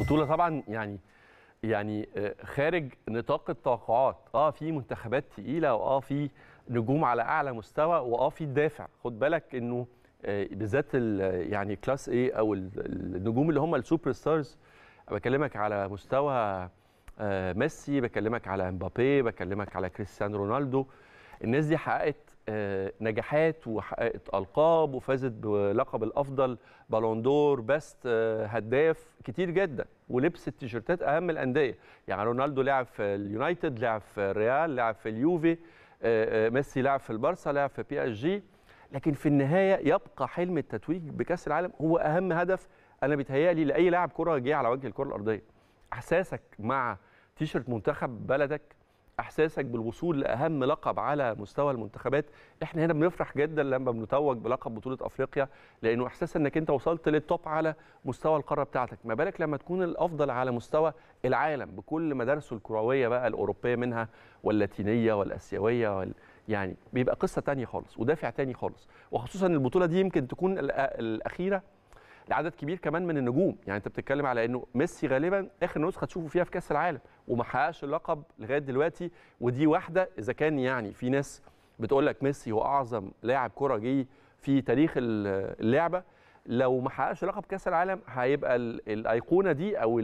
بطوله طبعا يعني يعني آه، خارج نطاق التوقعات اه في منتخبات تقيله واه في نجوم على اعلى مستوى واه في دافع خد بالك انه آه، بالذات يعني كلاس اي او النجوم اللي هم السوبر ستارز بكلمك على مستوى آه، ميسي بكلمك على امبابي بكلمك على كريستيانو رونالدو الناس دي حققت آه، نجاحات وحققت القاب وفازت بلقب الافضل بالون دور بست آه، هداف كتير جدا ولبست التيشيرتات اهم الانديه يعني رونالدو لعب في اليونايتد لعب في الريال لعب في اليوفي آه، ميسي لعب في البارسا لعب في بي اس جي لكن في النهايه يبقى حلم التتويج بكاس العالم هو اهم هدف انا بيتهيألي لاي لاعب كره جه على وجه الكره الارضيه احساسك مع تيشيرت منتخب بلدك احساسك بالوصول لاهم لقب على مستوى المنتخبات احنا هنا بنفرح جدا لما بنتوج بلقب بطوله افريقيا لانه احساس انك انت وصلت للتوب على مستوى القاره بتاعتك ما بالك لما تكون الافضل على مستوى العالم بكل مدارسه الكرويه بقى الاوروبيه منها واللاتينيه والاسيويه وال... يعني بيبقى قصه تانية خالص ودافع تاني خالص وخصوصا البطوله دي يمكن تكون الاخيره لعدد كبير كمان من النجوم يعني انت بتتكلم على انه ميسي غالبا اخر نسخه تشوفه فيها في كاس العالم وما حققش اللقب لغايه دلوقتي ودي واحده اذا كان يعني في ناس بتقول لك ميسي هو اعظم لاعب كره جه في تاريخ اللعبه لو ما حققش لقب كاس العالم هيبقى الايقونه دي او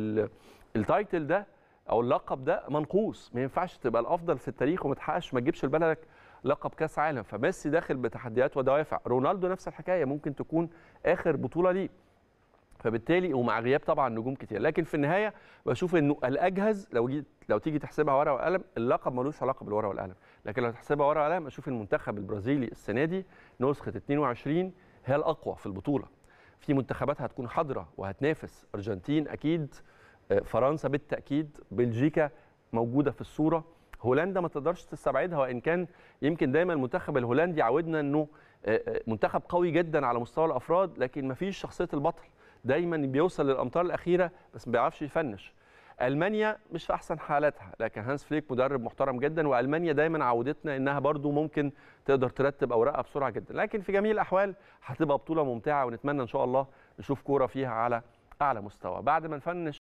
التايتل ده او اللقب ده منقوص ما ينفعش تبقى الافضل في التاريخ وما تحققش ما تجيبش لبلدك لقب كاس عالم فميسي داخل بتحديات ودوافع رونالدو نفس الحكايه ممكن تكون اخر بطوله ليه فبالتالي ومع غياب طبعا نجوم كتير لكن في النهايه بشوف انه الاجهز لو جيت لو تيجي تحسبها ورقه وقلم اللقب ملوش علاقه بالورقه والقلم لكن لو تحسبها ورقه وقلم اشوف المنتخب البرازيلي السنه دي نسخه 22 هي الاقوى في البطوله في منتخبات هتكون حاضره وهتنافس ارجنتين اكيد آه، فرنسا بالتاكيد بلجيكا موجوده في الصوره هولندا ما تقدرش تستبعدها وان كان يمكن دايما المنتخب الهولندي عودنا انه آه، آه، منتخب قوي جدا على مستوى الافراد لكن ما فيش شخصيه البطل دايما بيوصل للامتار الاخيره بس ما بيعرفش يفنش المانيا مش في احسن حالاتها لكن هانس فليك مدرب محترم جدا والمانيا دايما عودتنا انها برضو ممكن تقدر ترتب اوراقها بسرعه جدا لكن في جميع الاحوال هتبقى بطوله ممتعه ونتمنى ان شاء الله نشوف كوره فيها على اعلى مستوى بعد ما نفنش